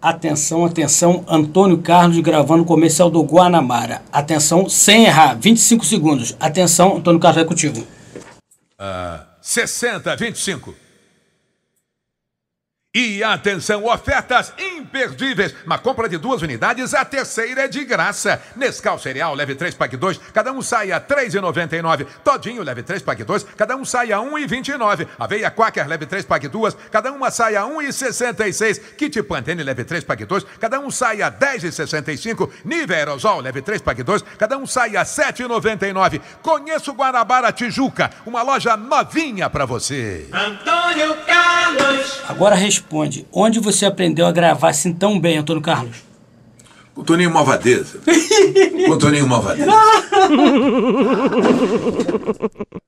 Atenção, atenção, Antônio Carlos gravando o comercial do Guanabara. Atenção, sem errar, 25 segundos. Atenção, Antônio Carlos, é contigo. Uh, 60, 25. E atenção, ofertas imperdíveis. Na compra de duas unidades, a terceira é de graça. Nescau Cereal, leve 3, pague 2, cada um sai a R$ 3,99. Todinho, leve 3, pague 2, cada um sai a R$ 1,29. Aveia Quaker, leve 3, pague 2, cada uma sai a R$ 1,66. Kit Pantene, leve 3, pague 2, cada um sai a R$ 10,65. Nivea Aerosol, leve 3, pague 2, cada um sai a R$ 7,99. Conheço Guarabara Tijuca, uma loja novinha para você. Antônio Carlos Agora responde, onde você aprendeu a gravar assim tão bem, Antônio Carlos? O Toninho Malvadeza. o Toninho Malvadeza.